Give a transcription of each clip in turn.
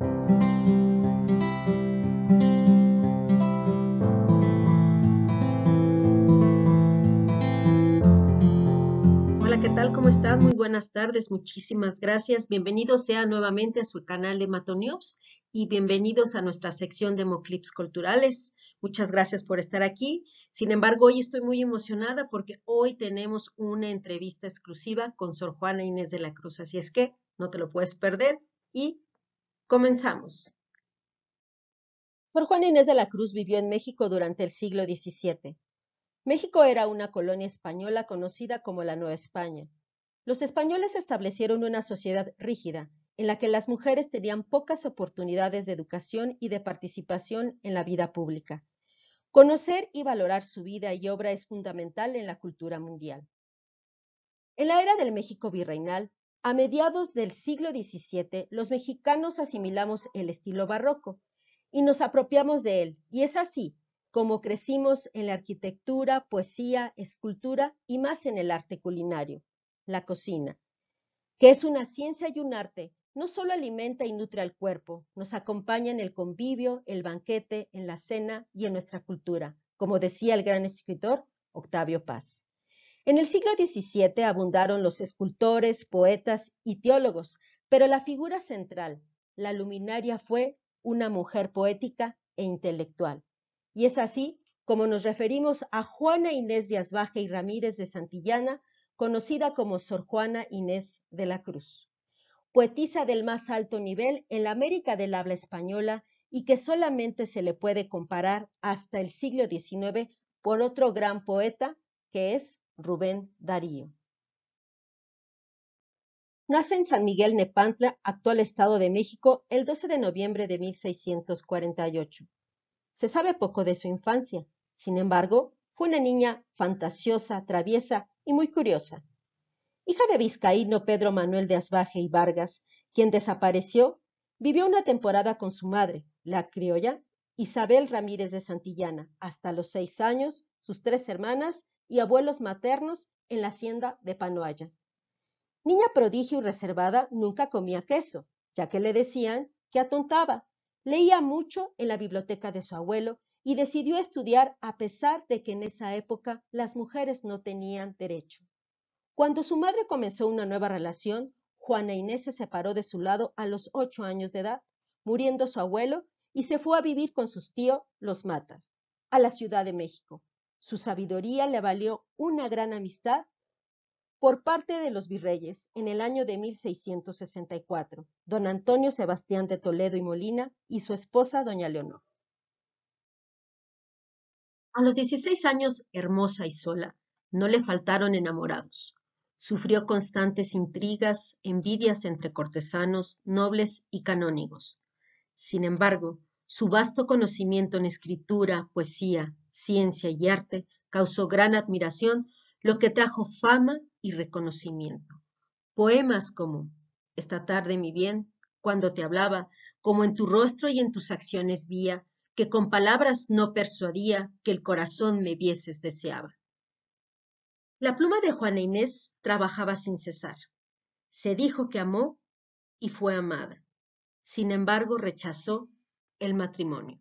Hola, ¿qué tal? ¿Cómo están? Muy buenas tardes, muchísimas gracias. Bienvenido sea nuevamente a su canal de Matonews y bienvenidos a nuestra sección de Moclips Culturales. Muchas gracias por estar aquí. Sin embargo, hoy estoy muy emocionada porque hoy tenemos una entrevista exclusiva con Sor Juana Inés de la Cruz, así es que no te lo puedes perder y Comenzamos. Sor Juan Inés de la Cruz vivió en México durante el siglo XVII. México era una colonia española conocida como la Nueva España. Los españoles establecieron una sociedad rígida, en la que las mujeres tenían pocas oportunidades de educación y de participación en la vida pública. Conocer y valorar su vida y obra es fundamental en la cultura mundial. En la era del México virreinal, a mediados del siglo XVII, los mexicanos asimilamos el estilo barroco y nos apropiamos de él, y es así como crecimos en la arquitectura, poesía, escultura y más en el arte culinario, la cocina, que es una ciencia y un arte, no solo alimenta y nutre al cuerpo, nos acompaña en el convivio, el banquete, en la cena y en nuestra cultura, como decía el gran escritor Octavio Paz. En el siglo XVII abundaron los escultores, poetas y teólogos, pero la figura central, la luminaria, fue una mujer poética e intelectual. Y es así como nos referimos a Juana Inés de Asbaje y Ramírez de Santillana, conocida como Sor Juana Inés de la Cruz, poetisa del más alto nivel en la América del habla española y que solamente se le puede comparar hasta el siglo XIX por otro gran poeta que es Rubén Darío. Nace en San Miguel Nepantla, actual Estado de México, el 12 de noviembre de 1648. Se sabe poco de su infancia, sin embargo, fue una niña fantasiosa, traviesa y muy curiosa. Hija de vizcaíno Pedro Manuel de Asbaje y Vargas, quien desapareció, vivió una temporada con su madre, la criolla Isabel Ramírez de Santillana, hasta los seis años, sus tres hermanas y abuelos maternos en la hacienda de Panoaya. Niña prodigio y reservada, nunca comía queso, ya que le decían que atontaba. Leía mucho en la biblioteca de su abuelo y decidió estudiar a pesar de que en esa época las mujeres no tenían derecho. Cuando su madre comenzó una nueva relación, Juana e Inés se separó de su lado a los ocho años de edad, muriendo su abuelo, y se fue a vivir con sus tíos, los Matas, a la Ciudad de México, su sabiduría le valió una gran amistad por parte de los virreyes en el año de 1664, don Antonio Sebastián de Toledo y Molina y su esposa, doña Leonor. A los 16 años, hermosa y sola, no le faltaron enamorados. Sufrió constantes intrigas, envidias entre cortesanos, nobles y canónigos. Sin embargo, su vasto conocimiento en escritura, poesía, ciencia y arte causó gran admiración, lo que trajo fama y reconocimiento. Poemas como Esta tarde, mi bien, cuando te hablaba, como en tu rostro y en tus acciones vía, que con palabras no persuadía que el corazón me vieses deseaba. La pluma de Juana Inés trabajaba sin cesar. Se dijo que amó y fue amada. Sin embargo, rechazó el matrimonio.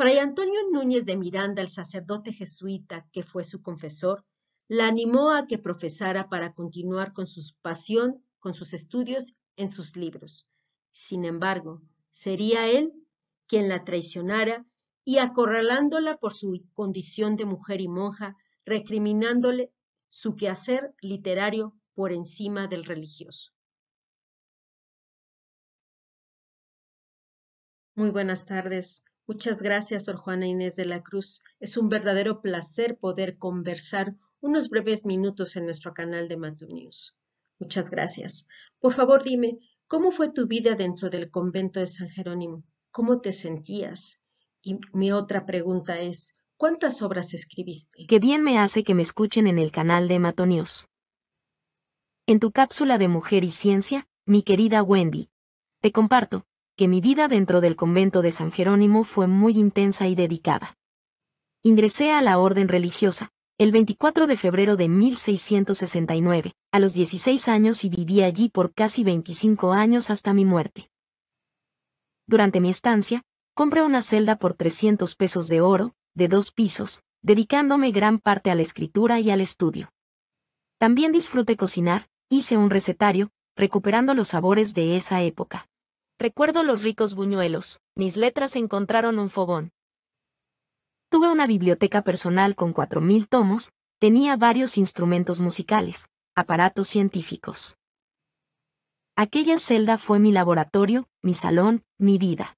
Fray Antonio Núñez de Miranda, el sacerdote jesuita que fue su confesor, la animó a que profesara para continuar con su pasión, con sus estudios en sus libros. Sin embargo, sería él quien la traicionara y acorralándola por su condición de mujer y monja, recriminándole su quehacer literario por encima del religioso. Muy buenas tardes Muchas gracias, Sor Juana Inés de la Cruz. Es un verdadero placer poder conversar unos breves minutos en nuestro canal de Matu News. Muchas gracias. Por favor, dime, ¿cómo fue tu vida dentro del convento de San Jerónimo? ¿Cómo te sentías? Y mi otra pregunta es, ¿cuántas obras escribiste? Qué bien me hace que me escuchen en el canal de Mato En tu cápsula de Mujer y Ciencia, mi querida Wendy, te comparto, que mi vida dentro del convento de San Jerónimo fue muy intensa y dedicada. Ingresé a la orden religiosa, el 24 de febrero de 1669, a los 16 años y viví allí por casi 25 años hasta mi muerte. Durante mi estancia, compré una celda por 300 pesos de oro, de dos pisos, dedicándome gran parte a la escritura y al estudio. También disfruté cocinar, hice un recetario, recuperando los sabores de esa época. Recuerdo los ricos buñuelos, mis letras encontraron un fogón. Tuve una biblioteca personal con mil tomos, tenía varios instrumentos musicales, aparatos científicos. Aquella celda fue mi laboratorio, mi salón, mi vida.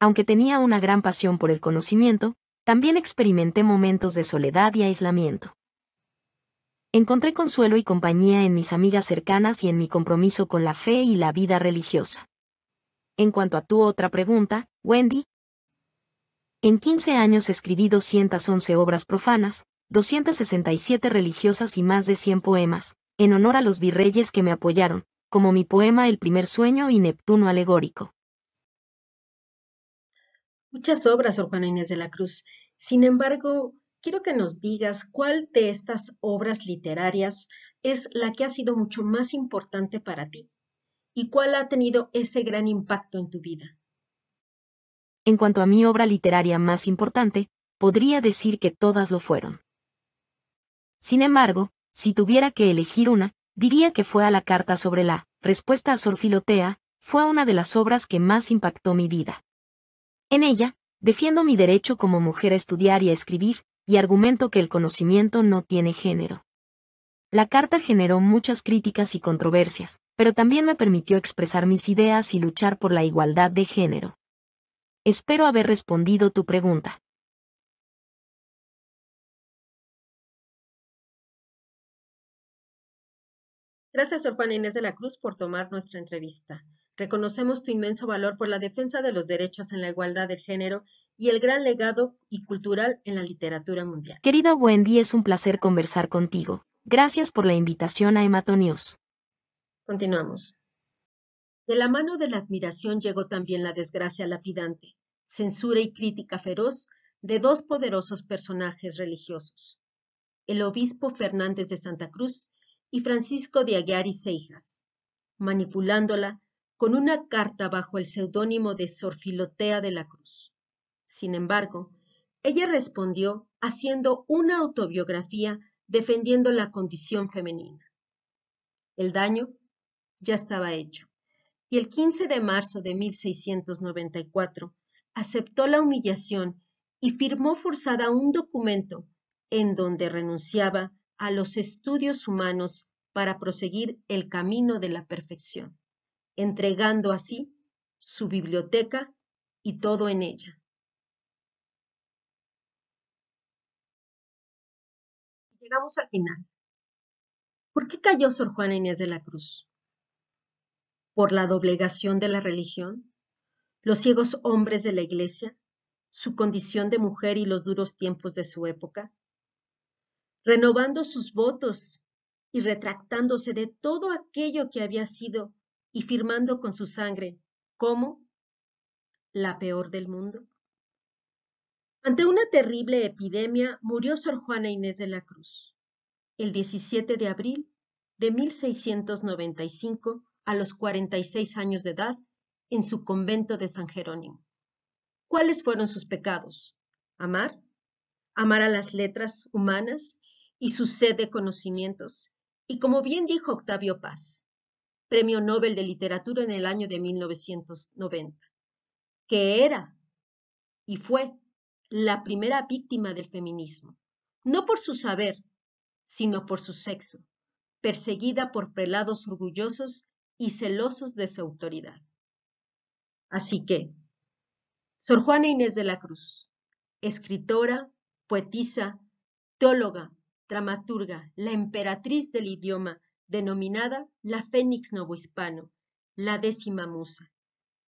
Aunque tenía una gran pasión por el conocimiento, también experimenté momentos de soledad y aislamiento encontré consuelo y compañía en mis amigas cercanas y en mi compromiso con la fe y la vida religiosa. En cuanto a tu otra pregunta, Wendy, en 15 años escribí 211 obras profanas, 267 religiosas y más de 100 poemas, en honor a los virreyes que me apoyaron, como mi poema El primer sueño y Neptuno alegórico. Muchas obras, Sor Inés de la Cruz. Sin embargo, quiero que nos digas cuál de estas obras literarias es la que ha sido mucho más importante para ti y cuál ha tenido ese gran impacto en tu vida. En cuanto a mi obra literaria más importante, podría decir que todas lo fueron. Sin embargo, si tuviera que elegir una, diría que fue a la carta sobre la respuesta a Sor Filotea, fue una de las obras que más impactó mi vida. En ella, defiendo mi derecho como mujer a estudiar y a escribir, y argumento que el conocimiento no tiene género. La carta generó muchas críticas y controversias, pero también me permitió expresar mis ideas y luchar por la igualdad de género. Espero haber respondido tu pregunta. Gracias, Sor Inés de la Cruz, por tomar nuestra entrevista. Reconocemos tu inmenso valor por la defensa de los derechos en la igualdad de género y el gran legado y cultural en la literatura mundial. Querida Wendy, es un placer conversar contigo. Gracias por la invitación a Hematonios. Continuamos. De la mano de la admiración llegó también la desgracia lapidante, censura y crítica feroz de dos poderosos personajes religiosos, el obispo Fernández de Santa Cruz y Francisco de Aguiar y Seijas, manipulándola con una carta bajo el seudónimo de Sorfilotea de la Cruz. Sin embargo, ella respondió haciendo una autobiografía defendiendo la condición femenina. El daño ya estaba hecho, y el 15 de marzo de 1694 aceptó la humillación y firmó forzada un documento en donde renunciaba a los estudios humanos para proseguir el camino de la perfección, entregando así su biblioteca y todo en ella, llegamos al final. ¿Por qué cayó Sor Juana Inés de la Cruz? ¿Por la doblegación de la religión? ¿Los ciegos hombres de la iglesia? ¿Su condición de mujer y los duros tiempos de su época? Renovando sus votos y retractándose de todo aquello que había sido y firmando con su sangre, como la peor del mundo. Ante una terrible epidemia murió Sor Juana Inés de la Cruz el 17 de abril de 1695 a los 46 años de edad en su convento de San Jerónimo. ¿Cuáles fueron sus pecados? Amar, amar a las letras humanas y su sed de conocimientos, y como bien dijo Octavio Paz, Premio Nobel de Literatura en el año de 1990, que era y fue la primera víctima del feminismo, no por su saber, sino por su sexo, perseguida por prelados orgullosos y celosos de su autoridad. Así que, Sor Juana Inés de la Cruz, escritora, poetisa, teóloga, dramaturga, la emperatriz del idioma, denominada la Fénix Novohispano, la décima musa.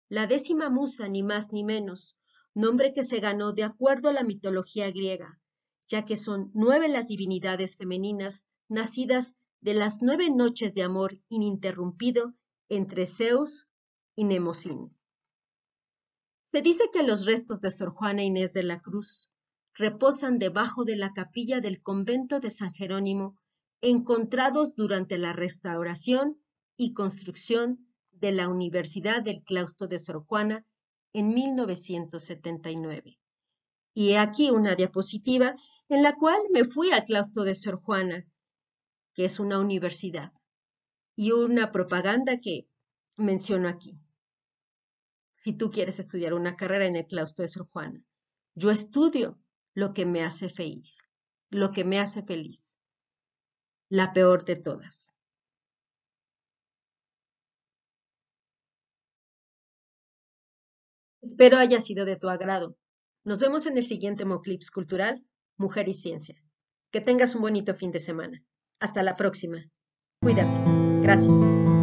La décima musa, ni más ni menos, nombre que se ganó de acuerdo a la mitología griega, ya que son nueve las divinidades femeninas nacidas de las nueve noches de amor ininterrumpido entre Zeus y Nemosín. Se dice que los restos de Sor Juana Inés de la Cruz reposan debajo de la capilla del convento de San Jerónimo, encontrados durante la restauración y construcción de la Universidad del Claustro de Sor Juana en 1979. Y he aquí una diapositiva en la cual me fui al claustro de Sor Juana, que es una universidad, y una propaganda que menciono aquí. Si tú quieres estudiar una carrera en el claustro de Sor Juana, yo estudio lo que me hace feliz, lo que me hace feliz, la peor de todas. Espero haya sido de tu agrado. Nos vemos en el siguiente Moclips Cultural, Mujer y Ciencia. Que tengas un bonito fin de semana. Hasta la próxima. Cuídate. Gracias.